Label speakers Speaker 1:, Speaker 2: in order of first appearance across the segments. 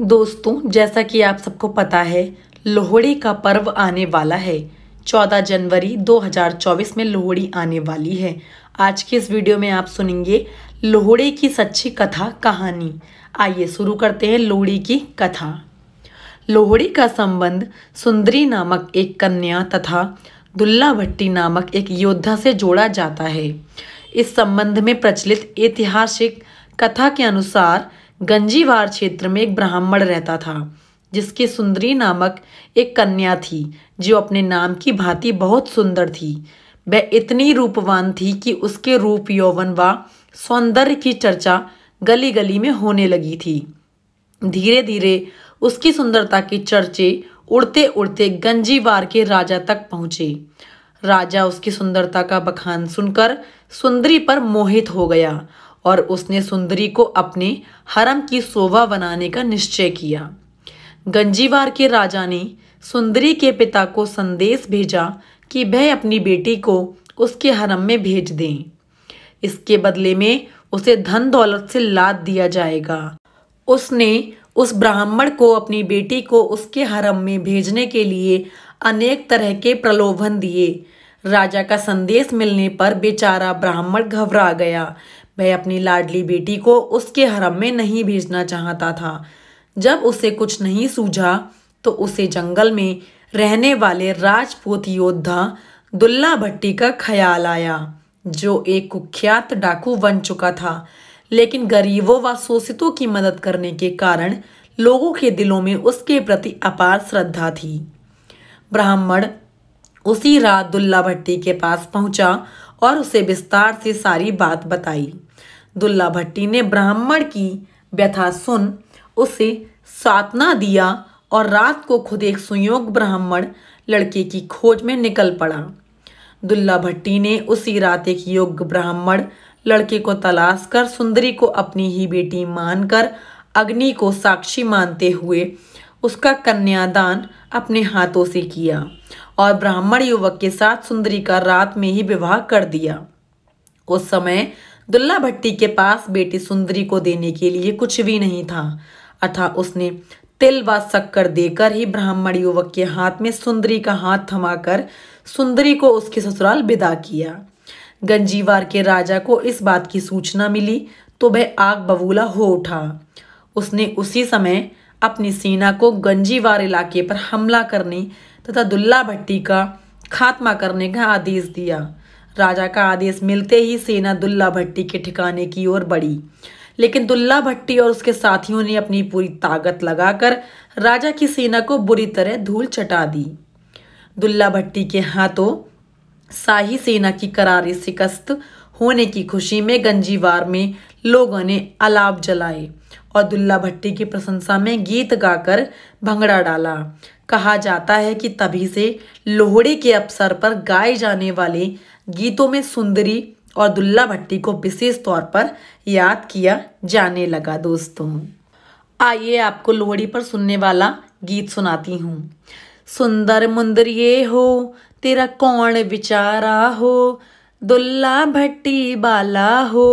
Speaker 1: दोस्तों जैसा कि आप सबको पता है लोहड़ी का पर्व आने वाला है 14 जनवरी 2024 में लोहड़ी आने वाली है आज की इस वीडियो में आप सुनेंगे लोहड़ी की सच्ची कथा कहानी आइए शुरू करते हैं लोहड़ी की कथा लोहड़ी का संबंध सुंदरी नामक एक कन्या तथा दुल्ला भट्टी नामक एक योद्धा से जोड़ा जाता है इस संबंध में प्रचलित ऐतिहासिक कथा के अनुसार गंजीवार क्षेत्र में एक ब्राह्मण रहता था जिसकी सुंदरी नामक एक कन्या थी जो अपने नाम की भांति बहुत सुंदर थी वह इतनी रूपवान थी कि उसके रूप यौवन व सौंदर्य की चर्चा गली गली में होने लगी थी धीरे धीरे उसकी सुंदरता के चर्चे उड़ते उड़ते गंजीवार के राजा तक पहुंचे राजा उसकी सुंदरता का बखान सुनकर सुंदरी पर मोहित हो गया और उसने सुंदरी को अपने हरम की शोभा बनाने का निश्चय किया गंजीवार के राजा ने सुंदरी के पिता को संदेश भेजा कि वह अपनी बेटी को उसके हरम में भेज दें इसके बदले में उसे धन दौलत से लाद दिया जाएगा उसने उस ब्राह्मण को अपनी बेटी को उसके हरम में भेजने के लिए अनेक तरह के प्रलोभन दिए राजा का संदेश मिलने पर बेचारा ब्राह्मण घबरा गया वह अपनी लाडली बेटी को उसके हरम में नहीं भेजना चाहता था जब उसे कुछ नहीं सूझा तो उसे जंगल में रहने वाले राजपूत योद्धा दुल्ला भट्टी का ख्याल आया जो एक कुख्यात डाकू बन चुका था लेकिन गरीबों व शोषितों की मदद करने के कारण लोगों के दिलों में उसके प्रति अपार श्रद्धा थी ब्राह्मण उसी रात दुल्ला भट्टी के पास पहुंचा और उसे विस्तार से सारी बात बताई दुल्ला भट्टी ने ब्राह्मण की व्यथा सुन उसे सातना दिया और रात को खुद एक सुयोग ब्राह्मण लड़के की खोज में निकल पड़ा दुल्ला भट्टी ने उसी रात एक योग्य ब्राह्मण लड़के को तलाश कर सुंदरी को अपनी ही बेटी मानकर अग्नि को साक्षी मानते हुए उसका कन्यादान अपने हाथों से किया और ब्राह्मण युवक के साथ सुंदरी का रात में ही विवाह कर दिया उस समय दुल्ला भट्टी के पास बेटी सुंदरी को देने के लिए कुछ भी नहीं था अथा उसने तिल व शक्कर देकर ही ब्राह्मण युवक के हाथ में सुंदरी का हाथ थमाकर सुंदरी को उसके ससुराल विदा किया गंजीवार के राजा को इस बात की सूचना मिली तो वह आग बबूला हो उठा उसने उसी समय अपनी सेना को गंजीवार इलाके पर हमला करने तथा दुल्ला भट्टी का खात्मा करने का आदेश दिया राजा का आदेश मिलते ही सेना दुल्ला भट्टी के ठिकाने की ओर बढ़ी लेकिन दुल्ला भट्टी और उसके साथियों ने अपनी पूरी ताकत लगाकर राजा की सेना को बुरी तरह धूल चटा दी दुल्ला भट्टी के हाथों शाही सेना की करारी शिकस्त होने की खुशी में गंजीवार में लोगों ने अलाव जलाए और दुल्ला भट्टी की प्रशंसा में गीत गाकर भंगड़ा डाला कहा जाता है कि तभी से लोहड़ी के अवसर पर गाए जाने वाले गीतों में सुंदरी और दुल्ला भट्टी को विशेष तौर पर याद किया जाने लगा दोस्तों आइए आपको लोहड़ी पर सुनने वाला गीत सुनाती हूँ सुंदर मुंदर ये हो तेरा कौन विचारा हो दुल्ला भट्टी बाला हो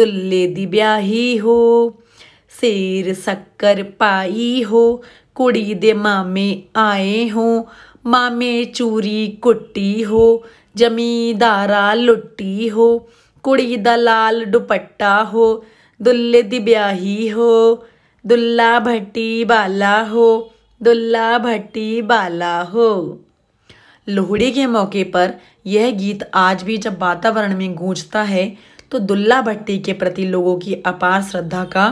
Speaker 1: दुल्ले दी ब्याही हो शेर ਸ਼ੱਕਰ पाई हो कुड़ी दे मामे आए हो मामे चूरी कुटी हो जमींदारा लुटी हो कुड़ी ਦਾ लाल दुपट्टा हो दुल्ले ਦੀ ਵਿਆਹੀ ਹੋ ਦੁੱਲਾ ਭੱਟੀ हो दुल्ला भट्टी बाला हो लोहड़ी के मौके पर यह गीत आज भी जब वातावरण में गूंजता है तो दुल्ला भट्टी के प्रति लोगों की अपार श्रद्धा का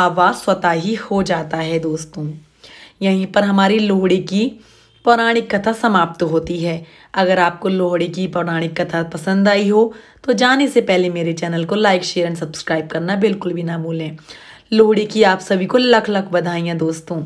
Speaker 1: आवाज़ स्वतः ही हो जाता है दोस्तों यहीं पर हमारी लोहड़ी की पौराणिक कथा समाप्त होती है अगर आपको लोहड़ी की पौराणिक कथा पसंद आई हो तो जाने से पहले मेरे चैनल को लाइक शेयर एंड सब्सक्राइब करना बिल्कुल भी ना भूलें लोहड़ी की आप सभी को लख लख बधाइयाँ दोस्तों